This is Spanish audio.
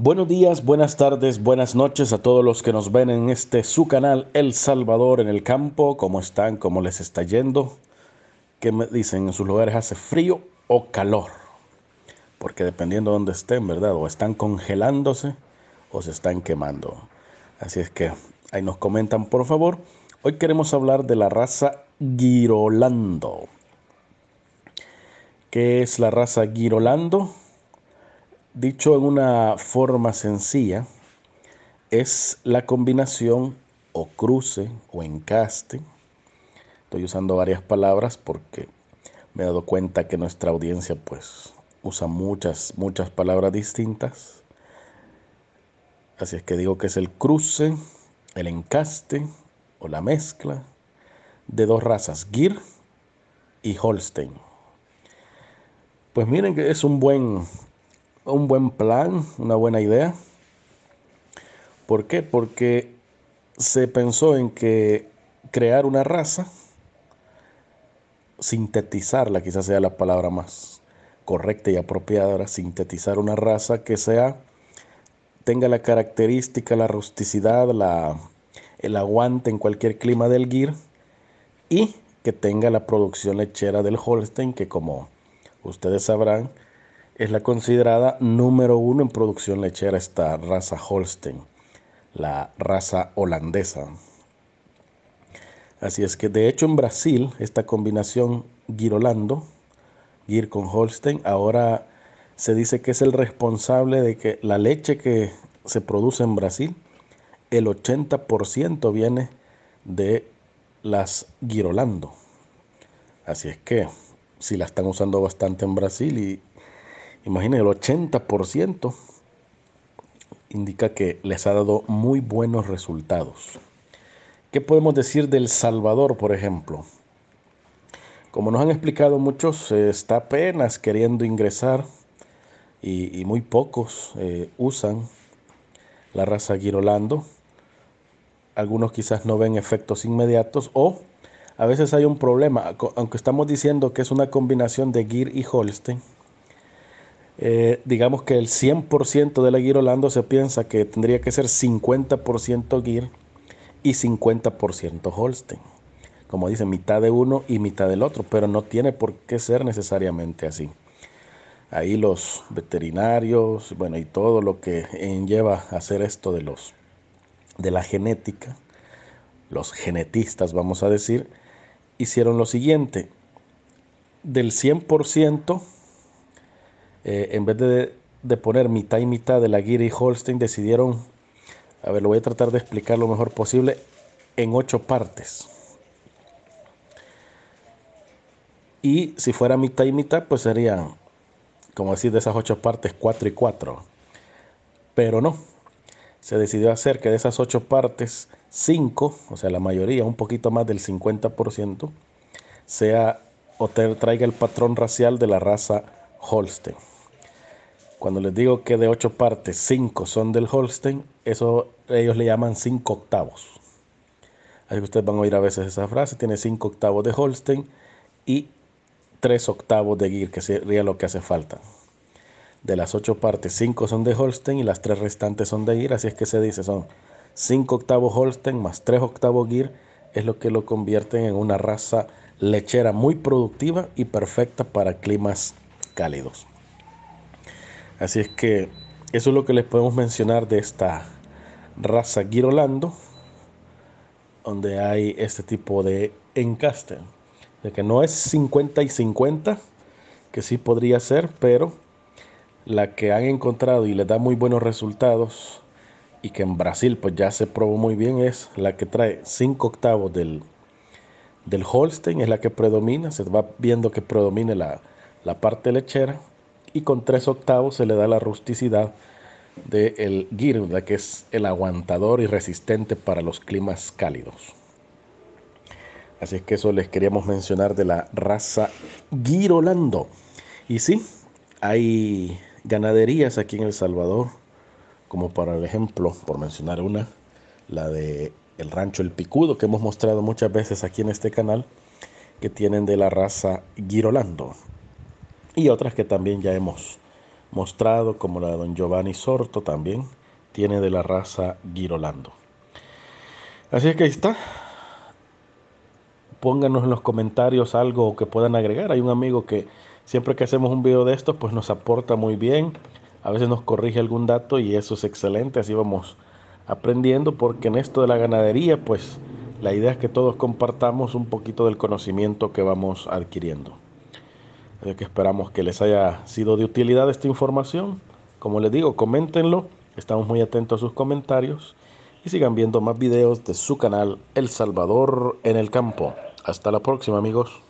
Buenos días, buenas tardes, buenas noches a todos los que nos ven en este su canal El Salvador en el campo. ¿Cómo están? ¿Cómo les está yendo? ¿Qué me dicen? ¿En sus lugares hace frío o calor? Porque dependiendo de dónde estén, ¿verdad? O están congelándose o se están quemando. Así es que ahí nos comentan, por favor. Hoy queremos hablar de la raza Girolando. ¿Qué es la raza Girolando? Dicho en una forma sencilla, es la combinación o cruce o encaste. Estoy usando varias palabras porque me he dado cuenta que nuestra audiencia pues usa muchas, muchas palabras distintas. Así es que digo que es el cruce, el encaste o la mezcla de dos razas, Gir y Holstein. Pues miren que es un buen un buen plan, una buena idea. ¿Por qué? Porque se pensó en que crear una raza, sintetizarla quizás sea la palabra más correcta y apropiada, sintetizar una raza que sea tenga la característica, la rusticidad, la, el aguante en cualquier clima del GIR y que tenga la producción lechera del Holstein, que como ustedes sabrán, es la considerada número uno en producción lechera esta raza Holstein, la raza holandesa. Así es que de hecho en Brasil esta combinación Girolando, Gir con Holstein, ahora se dice que es el responsable de que la leche que se produce en Brasil, el 80% viene de las Girolando. Así es que si la están usando bastante en Brasil y Imaginen, el 80% indica que les ha dado muy buenos resultados. ¿Qué podemos decir del Salvador, por ejemplo? Como nos han explicado muchos, eh, está apenas queriendo ingresar y, muy pocos eh, usan la raza Girolando. Algunos quizás no ven efectos inmediatos o a veces hay un problema, aunque estamos diciendo que es una combinación de Gir y Holstein eh, digamos que el 100% de la Gear se piensa que tendría que ser 50% GIR y 50% Holstein. Como dice, mitad de uno y mitad del otro, pero no tiene por qué ser necesariamente así. Ahí los veterinarios, bueno, y todo lo que lleva a hacer esto de los de la genética, los genetistas, vamos a decir, hicieron lo siguiente. Del 100% eh, en vez de, poner mitad y mitad de la guira y Holstein, decidieron, a ver, lo voy a tratar de explicar lo mejor posible, en ocho partes. Y si fuera mitad y mitad, pues serían, como decir, de esas ocho partes, cuatro y cuatro. Pero no, se decidió hacer que de esas ocho partes, cinco, o sea, la mayoría, un poquito más del 50%, sea o traiga el patrón racial de la raza Holstein. Cuando les digo que de ocho partes, cinco son del Holstein, eso ellos le llaman cinco octavos. Así que ustedes van a oír a veces esa frase, tiene cinco octavos de Holstein y tres octavos de gear, que sería lo que hace falta. De las ocho partes, cinco son de Holstein y las tres restantes son de gear, así es que se dice, son cinco octavos Holstein más tres octavos gear es lo que lo convierten en una raza lechera muy productiva y perfecta para climas cálidos. Así es que eso es lo que les podemos mencionar de esta raza Girolando, donde hay este tipo de encaste, de que no es 50 y 50, que sí podría ser, pero la que han encontrado y le da muy buenos resultados y que en Brasil pues ya se probó muy bien es la que trae 5 octavos del, del Holstein, es la que predomina, se va viendo que predomina la, la parte lechera y con tres octavos se le da la rusticidad del el que es el aguantador y resistente para los climas cálidos. Así es que eso les queríamos mencionar de la raza Girolando. Y sí, hay ganaderías aquí en El Salvador, como para el ejemplo, por mencionar una, la de el rancho El Picudo, que hemos mostrado muchas veces aquí en este canal, que tienen de la raza Girolando y otras que también ya hemos mostrado, como la de don Giovanni Sorto también, tiene de la raza Girolando. Así es que ahí está. Pónganos en los comentarios algo que puedan agregar. Hay un amigo que siempre que hacemos un video de estos, pues nos aporta muy bien. A veces nos corrige algún dato y eso es excelente. Así vamos aprendiendo porque en esto de la ganadería, pues la idea es que todos compartamos un poquito del conocimiento que vamos adquiriendo. Eh, esperamos que les haya sido de utilidad esta información. Como les digo, coméntenlo. Estamos muy atentos a sus comentarios. Y sigan viendo más videos de su canal El Salvador en el Campo. Hasta la próxima amigos.